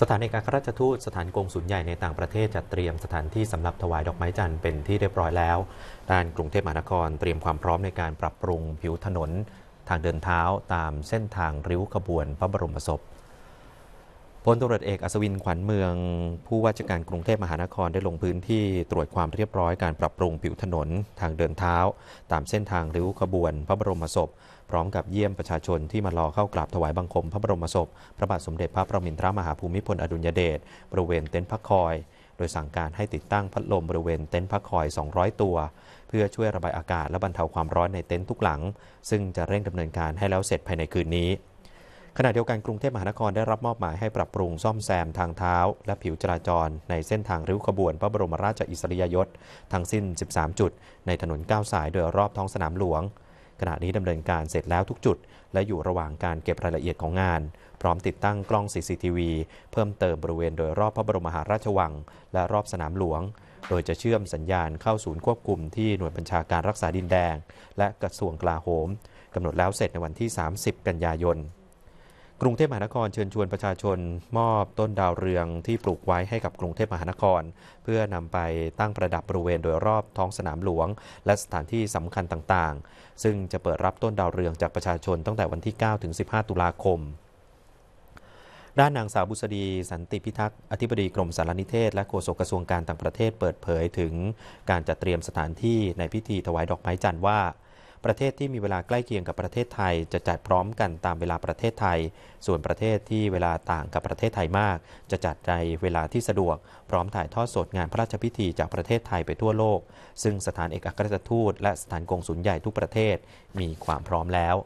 สถานเอกอัครราชทูตสถานกงศูนย์ใหญ่ในต่างประเทศจัดเตรียมสถานที่สำหรับถวายดอกไม้จันทร์เป็นที่เรียบร้อยแล้ว ด้านกรุงเทพมหานครเตรียมความพร้อมในการปรับปรุงผิวถนน ทางเดินเท้าตามเส้นทางริ้วขบวนพระบรมศพพลตำรวจเอกอัศวินขวัญเมือง ผู้ว่าราชการกรุงเทพมหานครได้ลงพื้นที่ตรวจความเรียบร้อยการปรับปรุงผิวถนนทางเดินเท้าตามเส้นทางริ้วขบวนพระบรมศพ พร้อมกับเยี่ยมประชาชนที่มารอเข้ากราบถวายบังคมพระบรมศพ พระบาทสมเด็จพระประมินทรมหาภูมิพลอดุลยเดช บริเวณเต็นท์พักคอย โดยสั่งการให้ติดตั้งพัดลมบริเวณเต็นท์พักคอย 200 ตัว เพื่อช่วยระบายอากาศและบรรเทาความร้อนในเต็นท์ทุกหลัง ซึ่งจะเร่งดำเนินการให้แล้วเสร็จภายในคืนนี้ขณะเดียวกันกรุงเทพมหานครได้รับมอบหมายให้ปรับปรุงซ่อมแซมทางเท้าและผิวจราจรในเส้นทางริ้วขบวนพระบรมราชอิสริยยศทั้งสิ้น 13 จุดในถนน 9 สายโดยรอบท้องสนามหลวง ขณะนี้ดำเนินการเสร็จแล้วทุกจุดและอยู่ระหว่างการเก็บรายละเอียดของงาน พร้อมติดตั้งกล้อง CCTV เพิ่มเติมบริเวณโดยรอบพระบรมมหาราชวังและรอบสนามหลวง โดยจะเชื่อมสัญญาณเข้าศูนย์ควบคุมที่หน่วยบัญชาการรักษาดินแดง และกระทรวงกลาโหมกำหนดแล้วเสร็จในวันที่ 30 กันยายนกรุงเทพมหานครเชิญชวนประชาชน มอบต้นดาวเรืองที่ปลูกไว้ให้กับกรุงเทพมหานคร เพื่อนำไปตั้งประดับบริเวณโดยรอบท้องสนามหลวง และสถานที่สำคัญต่างๆ ซึ่งจะเปิดรับต้นดาวเรืองจากประชาชนตั้งแต่วันที่ 9 ถึง 15 ตุลาคม ด้านนางสาวบุษดีสันติพิทักษ์อธิบดีกรมสารนิเทศ และโฆษกกระทรวงการ ต่างประเทศเปิดเผยถึงการจัดเตรียมสถานที่ในพิธีถวายดอกไม้จันทร์ว่าประเทศที่มีเวลาใกล้เคียงกับประเทศไทย จะจัดพร้อมกันตามเวลาประเทศไทย ส่วนประเทศที่เวลาต่างกับประเทศไทยมาก จะจัดในเวลาที่สะดวก พร้อมถ่ายทอดสดงานพระราชพิธีจากประเทศไทยไปทั่วโลก ซึ่งสถานเอกอัครราชทูตและสถานกงสุลใหญ่ทุกประเทศ มีความพร้อมแล้ว